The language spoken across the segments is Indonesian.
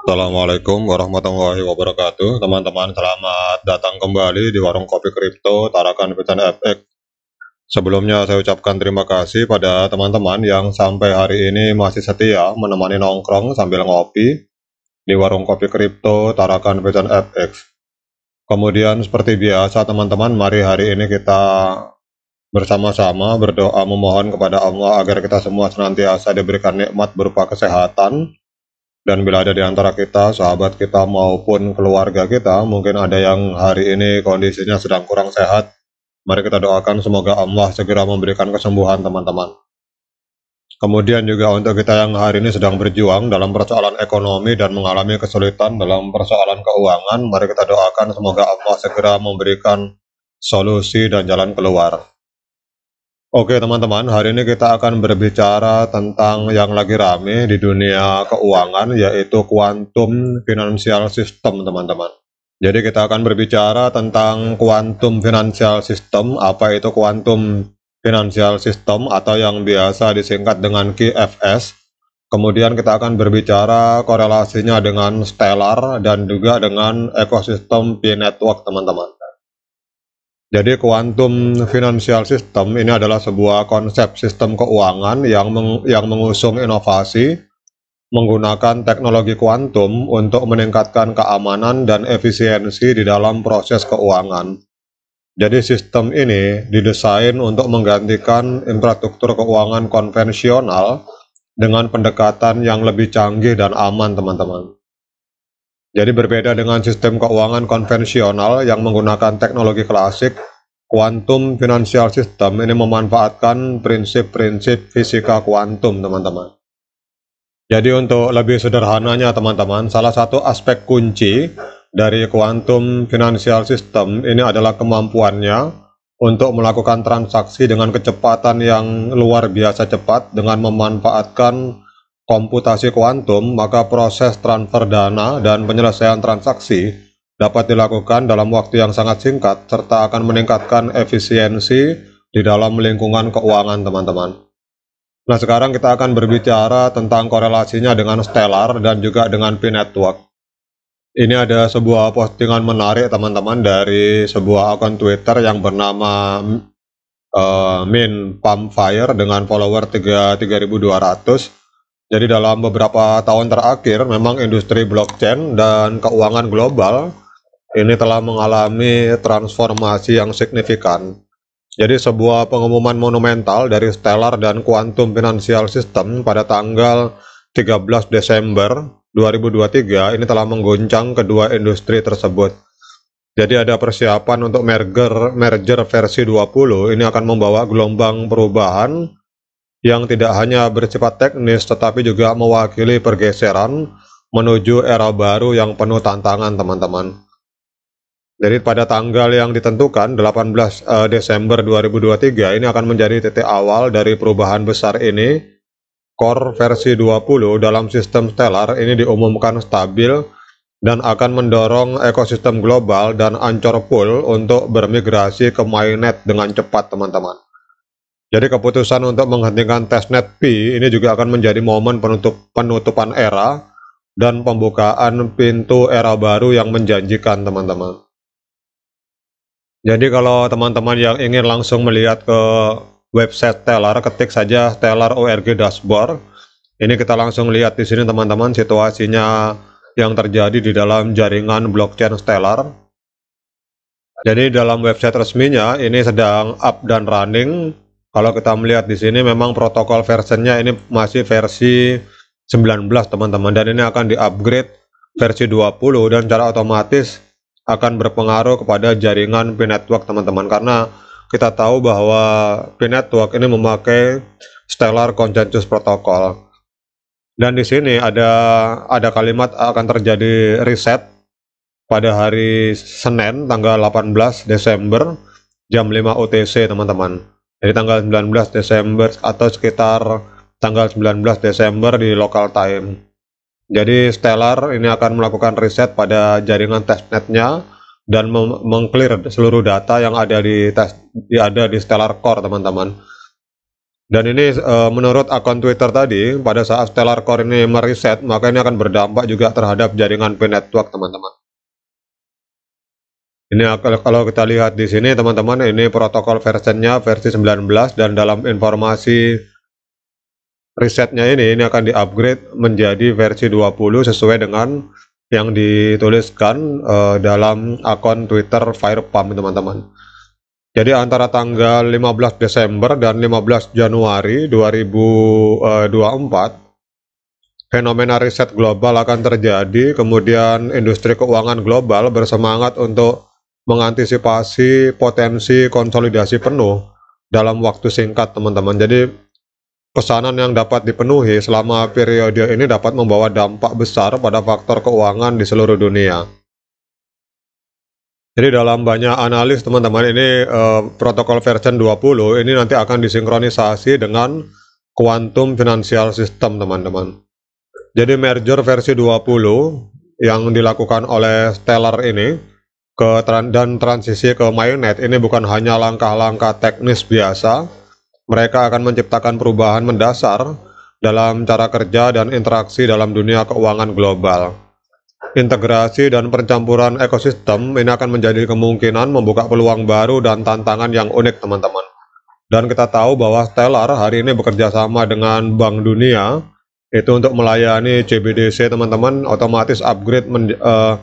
Assalamualaikum warahmatullahi wabarakatuh Teman-teman selamat datang kembali di Warung Kopi Kripto Tarakan Pecan FX Sebelumnya saya ucapkan terima kasih pada teman-teman yang sampai hari ini masih setia menemani nongkrong sambil ngopi di Warung Kopi Kripto Tarakan Pecan FX Kemudian seperti biasa teman-teman mari hari ini kita bersama-sama berdoa memohon kepada Allah agar kita semua senantiasa diberikan nikmat berupa kesehatan, dan bila ada di antara kita, sahabat kita maupun keluarga kita, mungkin ada yang hari ini kondisinya sedang kurang sehat, mari kita doakan semoga Allah segera memberikan kesembuhan teman-teman. Kemudian juga untuk kita yang hari ini sedang berjuang dalam persoalan ekonomi dan mengalami kesulitan dalam persoalan keuangan, mari kita doakan semoga Allah segera memberikan solusi dan jalan keluar. Oke teman-teman, hari ini kita akan berbicara tentang yang lagi rame di dunia keuangan yaitu kuantum financial system teman-teman. Jadi kita akan berbicara tentang kuantum financial system, apa itu kuantum financial system atau yang biasa disingkat dengan QFS. Kemudian kita akan berbicara korelasinya dengan stellar dan juga dengan ekosistem P-Network teman-teman. Jadi kuantum financial system ini adalah sebuah konsep sistem keuangan yang meng, yang mengusung inovasi menggunakan teknologi kuantum untuk meningkatkan keamanan dan efisiensi di dalam proses keuangan. Jadi sistem ini didesain untuk menggantikan infrastruktur keuangan konvensional dengan pendekatan yang lebih canggih dan aman, teman-teman. Jadi berbeda dengan sistem keuangan konvensional yang menggunakan teknologi klasik, kuantum financial system ini memanfaatkan prinsip-prinsip fisika kuantum, teman-teman. Jadi untuk lebih sederhananya, teman-teman, salah satu aspek kunci dari kuantum financial system ini adalah kemampuannya untuk melakukan transaksi dengan kecepatan yang luar biasa cepat dengan memanfaatkan komputasi kuantum, maka proses transfer dana dan penyelesaian transaksi dapat dilakukan dalam waktu yang sangat singkat serta akan meningkatkan efisiensi di dalam lingkungan keuangan teman-teman. Nah sekarang kita akan berbicara tentang korelasinya dengan stellar dan juga dengan P network. Ini ada sebuah postingan menarik teman-teman dari sebuah akun Twitter yang bernama uh, Min Pumpfire dengan follower 3200 jadi dalam beberapa tahun terakhir memang industri blockchain dan keuangan global ini telah mengalami transformasi yang signifikan. Jadi sebuah pengumuman monumental dari Stellar dan Quantum Financial System pada tanggal 13 Desember 2023 ini telah mengguncang kedua industri tersebut. Jadi ada persiapan untuk merger merger versi 20 ini akan membawa gelombang perubahan yang tidak hanya bersifat teknis tetapi juga mewakili pergeseran menuju era baru yang penuh tantangan teman-teman. Jadi pada tanggal yang ditentukan 18 eh, Desember 2023 ini akan menjadi titik awal dari perubahan besar ini. Core versi 20 dalam sistem Stellar ini diumumkan stabil dan akan mendorong ekosistem global dan ancor Pool untuk bermigrasi ke mainnet dengan cepat teman-teman. Jadi keputusan untuk menghentikan testnet P ini juga akan menjadi momen penutup, penutupan era dan pembukaan pintu era baru yang menjanjikan teman-teman. Jadi kalau teman-teman yang ingin langsung melihat ke website Teller, ketik saja Teller ORG Dashboard. Ini kita langsung lihat di sini teman-teman situasinya yang terjadi di dalam jaringan blockchain Stellar. Jadi dalam website resminya ini sedang up dan running kalau kita melihat di sini memang protokol versionnya ini masih versi 19 teman-teman dan ini akan diupgrade versi 20 dan cara otomatis akan berpengaruh kepada jaringan P-Network teman-teman karena kita tahu bahwa P-Network ini memakai Stellar Consensus Protocol dan di sini ada ada kalimat akan terjadi reset pada hari Senin tanggal 18 Desember jam 5 UTC teman-teman. Jadi tanggal 19 Desember atau sekitar tanggal 19 Desember di local time. Jadi Stellar ini akan melakukan riset pada jaringan testnetnya dan mengclear seluruh data yang ada di di ada di Stellar Core teman-teman. Dan ini e, menurut akun Twitter tadi pada saat Stellar Core ini meriset maka ini akan berdampak juga terhadap jaringan P network teman-teman. Ini kalau kita lihat di sini teman-teman ini protokol versionnya versi 19 dan dalam informasi risetnya ini ini akan diupgrade menjadi versi 20 sesuai dengan yang dituliskan uh, dalam akun Twitter Firepump teman-teman. Jadi antara tanggal 15 Desember dan 15 Januari 2024 eh, fenomena riset global akan terjadi kemudian industri keuangan global bersemangat untuk mengantisipasi potensi konsolidasi penuh dalam waktu singkat teman-teman. Jadi pesanan yang dapat dipenuhi selama periode ini dapat membawa dampak besar pada faktor keuangan di seluruh dunia. Jadi dalam banyak analis teman-teman ini eh, protokol version 20 ini nanti akan disinkronisasi dengan quantum financial system teman-teman. Jadi merger versi 20 yang dilakukan oleh Stellar ini ke dan transisi ke mayonet ini bukan hanya langkah-langkah teknis biasa, mereka akan menciptakan perubahan mendasar dalam cara kerja dan interaksi dalam dunia keuangan global. Integrasi dan percampuran ekosistem ini akan menjadi kemungkinan membuka peluang baru dan tantangan yang unik teman-teman. Dan kita tahu bahwa Stellar hari ini bekerja sama dengan Bank Dunia itu untuk melayani CBDC teman-teman otomatis upgrade men, uh,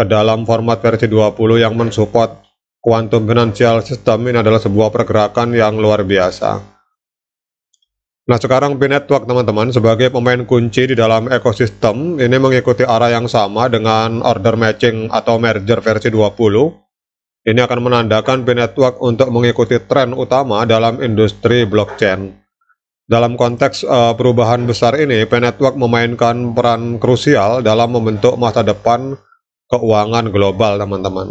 ke dalam format versi 20 yang mensupport Quantum Financial System ini adalah sebuah pergerakan yang luar biasa. Nah sekarang binetwork network teman-teman sebagai pemain kunci di dalam ekosistem ini mengikuti arah yang sama dengan order matching atau merger versi 20. Ini akan menandakan binetwork network untuk mengikuti tren utama dalam industri blockchain. Dalam konteks uh, perubahan besar ini, binetwork network memainkan peran krusial dalam membentuk masa depan keuangan global, teman-teman.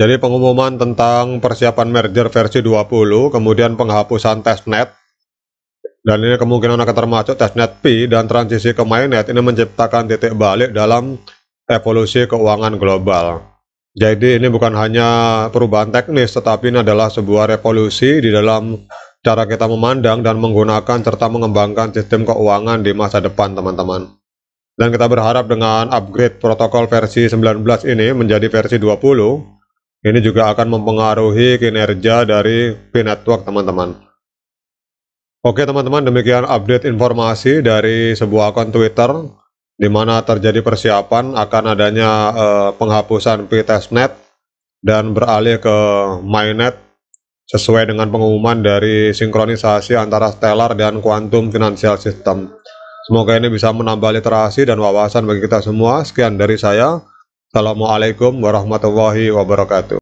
Jadi pengumuman tentang persiapan merger versi 20, kemudian penghapusan testnet, dan ini kemungkinan akan termasuk testnet P dan transisi ke mainnet ini menciptakan titik balik dalam evolusi keuangan global. Jadi ini bukan hanya perubahan teknis, tetapi ini adalah sebuah revolusi di dalam cara kita memandang dan menggunakan serta mengembangkan sistem keuangan di masa depan, teman-teman. Dan kita berharap dengan upgrade protokol versi 19 ini menjadi versi 20, ini juga akan mempengaruhi kinerja dari P-Network teman-teman. Oke teman-teman, demikian update informasi dari sebuah akun Twitter di mana terjadi persiapan akan adanya eh, penghapusan P-Testnet dan beralih ke Mainnet sesuai dengan pengumuman dari sinkronisasi antara Stellar dan Quantum Financial System. Semoga ini bisa menambah literasi dan wawasan bagi kita semua. Sekian dari saya. Assalamualaikum warahmatullahi wabarakatuh.